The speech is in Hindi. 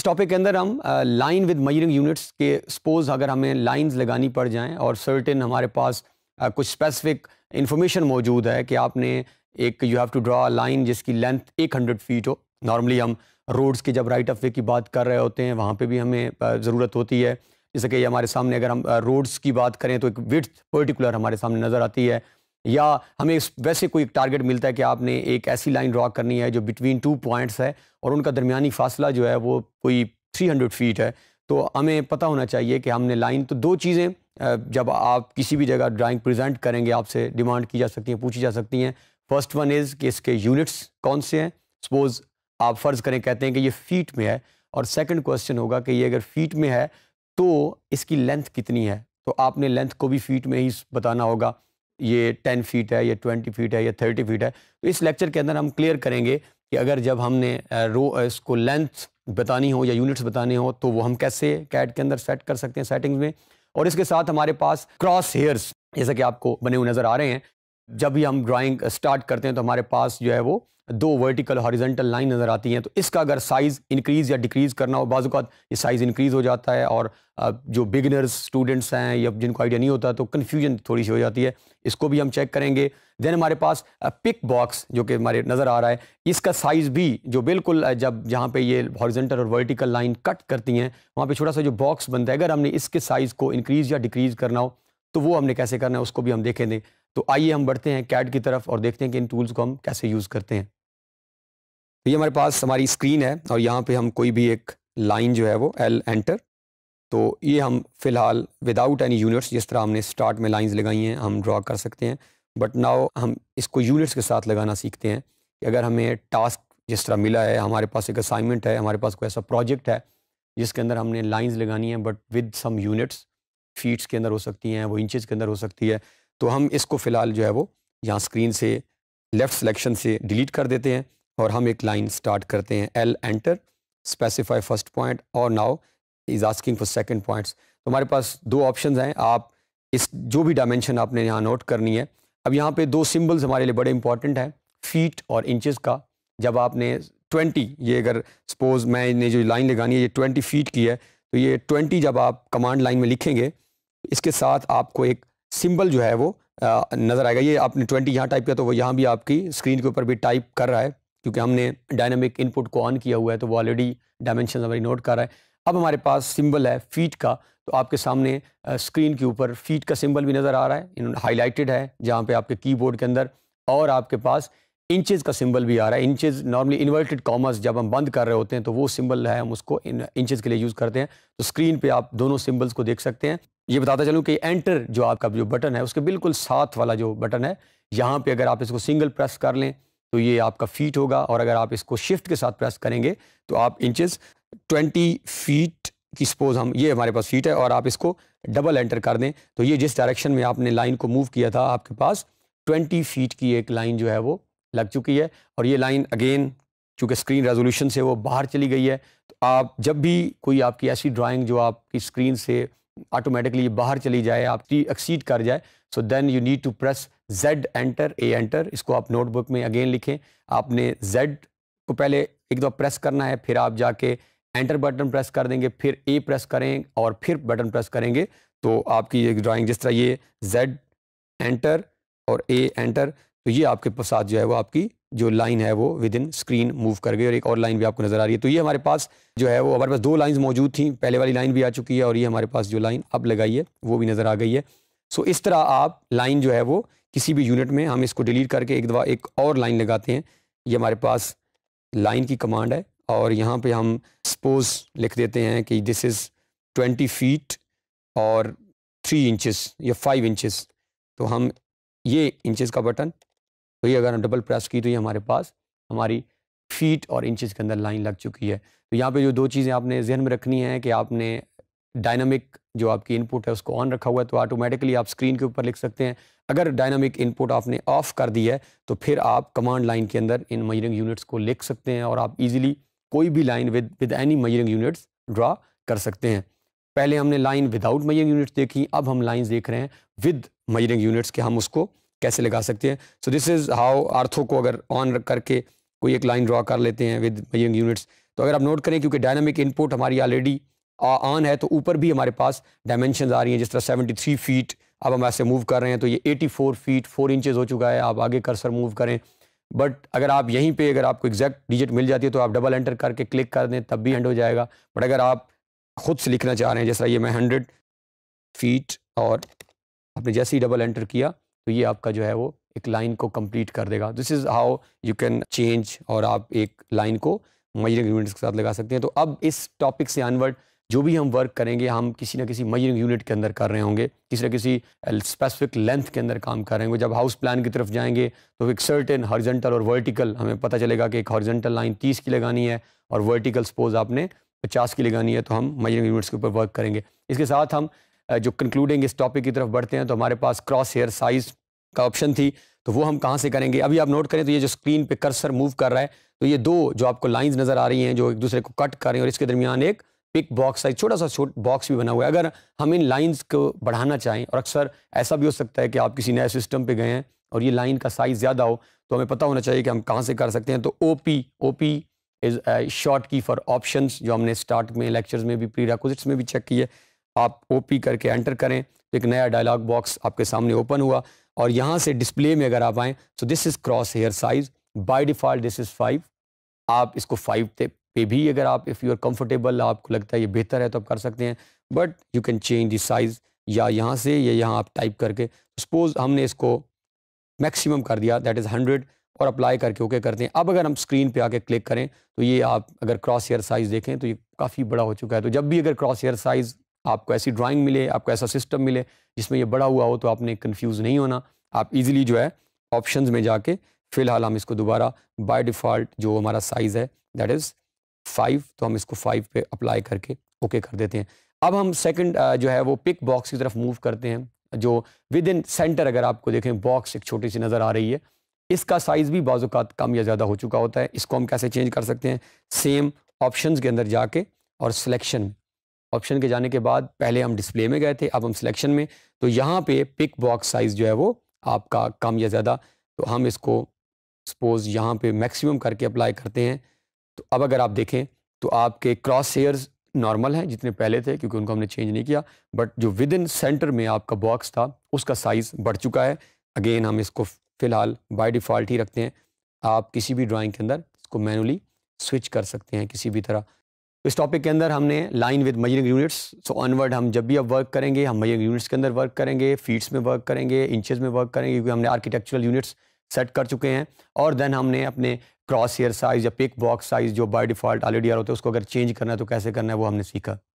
इस टॉपिक के अंदर हम लाइन विद मयरिंग यूनिट्स के सपोज अगर हमें लाइंस लगानी पड़ जाएं और सर्टेन हमारे पास आ, कुछ स्पेसिफिक इन्फॉर्मेशन मौजूद है कि आपने एक you have to draw line जिसकी लेंथ एक हंड्रेड फीट हो नॉर्मली हम रोड्स के जब राइट ऑफ वे की बात कर रहे होते हैं वहाँ पर भी हमें ज़रूरत होती है जैसे कि हमारे सामने अगर हम रोड्स की बात करें तो एक विथ पर्टिकुलर हमारे सामने नज़र आती है या हमें वैसे कोई टारगेट मिलता है कि आपने एक ऐसी लाइन ड्रा करनी है जो बिटवीन टू पॉइंट्स है और उनका दरमियानी फासला जो है वो कोई 300 फीट है तो हमें पता होना चाहिए कि हमने लाइन तो दो चीज़ें जब आप किसी भी जगह ड्राइंग प्रेजेंट करेंगे आपसे डिमांड की जा सकती हैं पूछी जा सकती हैं फर्स्ट वन इज़ कि इसके यूनिट्स कौन से हैं सपोज़ आप फ़र्ज़ करें कहते हैं कि ये फ़ीट में है और सेकेंड क्वेश्चन होगा कि ये अगर फ़ीट में है तो इसकी लेंथ कितनी है तो आपने लेंथ को भी फ़ीट में ही बताना होगा ये टेन फीट है ये ट्वेंटी फीट है या थर्टी फीट है तो इस लेक्चर के अंदर हम क्लियर करेंगे कि अगर जब हमने रो इसको लेंथ बतानी हो या यूनिट्स बताने हो तो वो हम कैसे कैट के अंदर सेट कर सकते हैं सेटिंग्स में और इसके साथ हमारे पास क्रॉस हेयर्स जैसा कि आपको बने हुए नज़र आ रहे हैं जब भी हम ड्राइंग स्टार्ट करते हैं तो हमारे पास जो है वो दो वर्टिकल हॉरिजेंटल लाइन नज़र आती हैं तो इसका अगर साइज़ इंक्रीज़ या डिक्रीज़ करना हो बाज़ात ये साइज़ इंक्रीज़ हो जाता है और जो बिगिनर्स स्टूडेंट्स हैं या जिनको आइडिया नहीं होता तो कन्फ्यूजन थोड़ी सी हो जाती है इसको भी हम चेक करेंगे देन हमारे पास पिक बॉक्स जो कि हमारे नज़र आ रहा है इसका साइज़ भी जो बिल्कुल जब जहाँ पर ये हॉरिजेंटल और वर्टिकल लाइन कट करती हैं वहाँ पर छोटा सा जो बॉक्स बनता है अगर हमने इसके साइज़ को इंक्रीज़ या डिक्रीज़ करना हो तो वो हमने कैसे करना है उसको भी हम देखेंगे तो आइए हम बढ़ते हैं कैड की तरफ और देखते हैं कि इन टूल्स को हम कैसे यूज़ करते हैं तो ये हमारे पास हमारी स्क्रीन है और यहाँ पे हम कोई भी एक लाइन जो है वो एल एंटर तो ये हम फ़िलहाल विदाउट एनी यूनिट्स जिस तरह हमने स्टार्ट में लाइंस लगाई हैं हम ड्रा कर सकते हैं बट नाउ हम इसको यूनिट्स के साथ लगाना सीखते हैं कि अगर हमें टास्क जिस तरह मिला है हमारे पास एक असाइनमेंट है हमारे पास कोई ऐसा प्रोजेक्ट है जिसके अंदर हमने लाइंस लगानी है but with some units feets के अंदर हो सकती हैं वो इंचेस के अंदर हो सकती है तो हम इसको फ़िलहाल जो है वो यहाँ स्क्रीन से लेफ़्ट सिलेक्शन से डिलीट कर देते हैं और हम एक लाइन स्टार्ट करते हैं L enter specify first point और now is asking for second points तो हमारे पास दो ऑप्शंस हैं आप इस जो भी डायमेंशन आपने यहाँ नोट करनी है अब यहाँ पे दो सिंबल्स हमारे लिए बड़े इंपॉर्टेंट हैं फीट और इंचेस का जब आपने ट्वेंटी ये अगर सपोज मैंने जो लाइन लगानी है ये ट्वेंटी फीट की है तो ये ट्वेंटी जब आप कमांड लाइन में लिखेंगे इसके साथ आपको एक सिंबल जो है वो नज़र आएगा ये आपने ट्वेंटी यहाँ टाइप किया तो वो यहाँ भी आपकी स्क्रीन के ऊपर भी टाइप कर रहा है क्योंकि हमने डायनामिक इनपुट को ऑन किया हुआ है तो वो ऑलरेडी डायमेंशन हमारी नोट कर रहा है अब हमारे पास सिंबल है फीट का तो आपके सामने स्क्रीन के ऊपर फीट का सिंबल भी नज़र आ रहा है इन्होंने हाईलाइटेड है जहाँ पे आपके कीबोर्ड के अंदर और आपके पास इंचज़ का सिंबल भी आ रहा है इंचज़ नॉर्मली इन्वर्टेड कॉमर्स जब हम बंद कर रहे होते हैं तो वो सिंबल है हम उसको इंचेज़ के लिए यूज़ करते हैं तो स्क्रीन पे आप दोनों सिंबल्स को देख सकते हैं ये बताता चलूँ कि एंटर जो आपका जो बटन है उसके बिल्कुल साथ वाला जो बटन है यहाँ पे अगर आप इसको सिंगल प्रेस कर लें तो ये आपका फीट होगा और अगर आप इसको शिफ्ट के साथ प्रेस करेंगे तो आप इंचेस ट्वेंटी फीट की सपोज हम ये हमारे पास फीट है और आप इसको डबल एंटर कर दें तो ये जिस डायरेक्शन में आपने लाइन को मूव किया था आपके पास ट्वेंटी फीट की एक लाइन जो है वो लग चुकी है और ये लाइन अगेन चूँकि स्क्रीन रेजोल्यूशन से वो बाहर चली गई है तो आप जब भी कोई आपकी ऐसी ड्राॅइंग जो आपकी स्क्रीन से ऑटोमेटिकली बाहर चली जाए आपकी एक्सीड कर जाए so then you need to press Z enter A enter इसको आप नोटबुक में अगेन लिखें आपने जेड को पहले एक दो प्रेस करना है फिर आप जाके एंटर बटन प्रेस कर देंगे फिर ए प्रेस करें और फिर बटन प्रेस करेंगे तो आपकी ये ड्राइंग जिस तरह ये जेड एंटर और ए एंटर तो ये आपके पास जो है वो आपकी जो लाइन है वो विद इन स्क्रीन मूव कर गई और एक और लाइन भी आपको नज़र आ रही है तो ये हमारे पास जो है वो हमारे पास दो लाइंस मौजूद थी पहले वाली लाइन भी आ चुकी है और ये हमारे पास जो लाइन अब लगाई है वो भी नज़र आ गई है सो इस तरह आप लाइन जो है वो किसी भी यूनिट में हम इसको डिलीट करके एक दफ़ा एक और लाइन लगाते हैं ये हमारे पास लाइन की कमांड है और यहाँ पे हम सपोज लिख देते हैं कि दिस इज़ ट्वेंटी फीट और थ्री इंचज़ या फाइव इंचज़ तो हम ये इंचज़ का बटन तो ये अगर हम डबल प्रेस की तो ये हमारे पास हमारी फीट और इंचज़ के अंदर लाइन लग चुकी है तो यहाँ पे जो दो चीज़ें आपने जहन में रखनी है कि आपने डायनामिक जो आपकी इनपुट है उसको ऑन रखा हुआ है तो ऑटोमेटिकली आप स्क्रीन के ऊपर लिख सकते हैं अगर डायनामिक इनपुट आपने ऑफ कर दिया है तो फिर आप कमांड लाइन के अंदर इन मयरिंग यूनिट्स को लिख सकते हैं और आप इजीली कोई भी line with with any measuring units draw कर सकते हैं पहले हमने लाइन विदाउट मयरिंग यूनिट्स देखी अब हम लाइन देख रहे हैं विद मयरिंग यूनिट्स के हम उसको कैसे लगा सकते हैं so this is how ortho को अगर ऑन करके कोई एक लाइन ड्रॉ कर लेते हैं विद मयंग यूनिट्स तो अगर आप नोट करें क्योंकि डायनामिक इनपुट हमारी ऑलरेडी ऑन है तो ऊपर भी हमारे पास डायमेंशन आ रही हैं जिस तरह 73 फीट अब हम ऐसे मूव कर रहे हैं तो ये 84 फीट 4 इंचेस हो चुका है आप आगे कर्सर मूव करें बट अगर आप यहीं पे अगर आपको एग्जैक्ट डिजिट मिल जाती है तो आप डबल एंटर करके क्लिक कर दें तब भी एंड हो जाएगा बट अगर आप खुद से लिखना चाह रहे हैं जैसा ये मैं हंड्रेड फीट और आपने जैसे ही डबल एंटर किया तो ये आपका जो है वो एक लाइन को कंप्लीट कर देगा this is how you can change और आप एक लाइन को मजरिंग यूनिट्स के साथ लगा सकते हैं तो अब इस टॉपिक से अनवर्ड जो भी हम वर्क करेंगे हम किसी ना किसी मजरिंग यूनिट के अंदर कर रहे होंगे किसी ना किसी स्पेसिफिक लेंथ के अंदर काम कर रहे होंगे जब हाउस प्लान की तरफ जाएंगे तो एक सर्टेन हॉर्जेंटल और वर्टिकल हमें पता चलेगा कि एक हॉर्जेंटल लाइन तीस की लगानी है और वर्टिकल सपोज आपने पचास की लगानी है तो हम मजरिंग यूनिट्स के ऊपर वर्क करेंगे इसके साथ हम जो कंक्लूडिंग इस टॉपिक की तरफ बढ़ते हैं तो हमारे पास क्रॉस हेयर साइज का ऑप्शन थी तो वो हम कहाँ से करेंगे अभी आप नोट करें तो ये जो स्क्रीन पे कर्सर मूव कर रहा है तो ये दो जो आपको लाइंस नज़र आ रही हैं जो एक दूसरे को कट कर रहे हैं और इसके दरमियान एक पिक बॉक्स साइज छोटा सा छोट बॉक्स भी बना हुआ है अगर हम इन लाइंस को बढ़ाना चाहें और अक्सर ऐसा भी हो सकता है कि आप किसी नए सिस्टम पर गए हैं और ये लाइन का साइज़ ज़्यादा हो तो हमें पता होना चाहिए कि हम कहाँ से कर सकते हैं तो O P O P is short की फॉर ऑप्शन जो हमने स्टार्ट में लेक्चर्स में भी प्री में भी चेक की है आप ओ पी करके एंटर करें तो एक नया डायलॉग बॉक्स आपके सामने ओपन हुआ और यहाँ से डिस्प्ले में अगर आप आएँ तो this is cross hair size by default this is five आप इसको फाइव पे भी अगर आप इफ़ यू आर कम्फर्टेबल आपको लगता है ये बेहतर है तो आप कर सकते हैं but you can change this size या यहाँ से या यहाँ आप टाइप करके सपोज़ हमने इसको मैक्सिमम कर दिया दैट इज़ हंड्रेड और अप्लाई करके ओके करते हैं अब अगर हम स्क्रीन पे आके क्लिक करें तो ये आप अगर क्रॉस हेयर साइज़ देखें तो ये काफ़ी बड़ा हो चुका है तो जब भी अगर क्रॉस हेयर साइज़ आपको ऐसी ड्राइंग मिले आपको ऐसा सिस्टम मिले जिसमें ये बड़ा हुआ हो तो आपने कन्फ्यूज़ नहीं होना आप इजीली जो है ऑप्शंस में जाके फ़िलहाल हम इसको दोबारा बाय डिफ़ॉल्ट जो हमारा साइज़ है दैट इज़ फाइव तो हम इसको फाइव पे अप्लाई करके ओके okay कर देते हैं अब हम सेकंड जो है वो पिक बॉक्स की तरफ मूव करते हैं जो विद इन सेंटर अगर आपको देखें बॉक्स एक छोटी सी नज़र आ रही है इसका साइज़ भी बाज़ात कम या ज़्यादा हो चुका होता है इसको हम कैसे चेंज कर सकते हैं सेम ऑप्शन के अंदर जाके और सिलेक्शन ऑप्शन के जाने के बाद पहले हम डिस्प्ले में गए थे अब हम सिलेक्शन में तो यहाँ पे पिक बॉक्स साइज़ जो है वो आपका कम या ज़्यादा तो हम इसको सपोज़ यहाँ पे मैक्सिमम करके अप्लाई करते हैं तो अब अगर आप देखें तो आपके क्रॉस हेयर्स नॉर्मल हैं जितने पहले थे क्योंकि उनको हमने चेंज नहीं किया बट जो विद इन सेंटर में आपका बॉक्स था उसका साइज़ बढ़ चुका है अगेन हम इसको फ़िलहाल बाई डिफ़ॉल्ट ही रखते हैं आप किसी भी ड्राइंग के अंदर इसको मैनुअली स्विच कर सकते हैं किसी भी तरह तो इस टॉपिक के अंदर हमने line with measuring units so onward हम जब भी अब वर्क करेंगे हम मजरिंग यूनिट्स के अंदर वर्क करेंगे फीट्स में वर्क करेंगे इंचेस में वर्क करेंगे क्योंकि हमने आर्किटेक्चुरल यूनिट्स सेट कर चुके हैं और देन हमने अपने क्रॉस हेयर साइज़ या पिक बॉक्स साइज़ जो बाय डिफ़ॉल्ट ऑलरेडी आ होते हैं उसको अगर चेंज करना है तो कैसे करना है वो हमने सीखा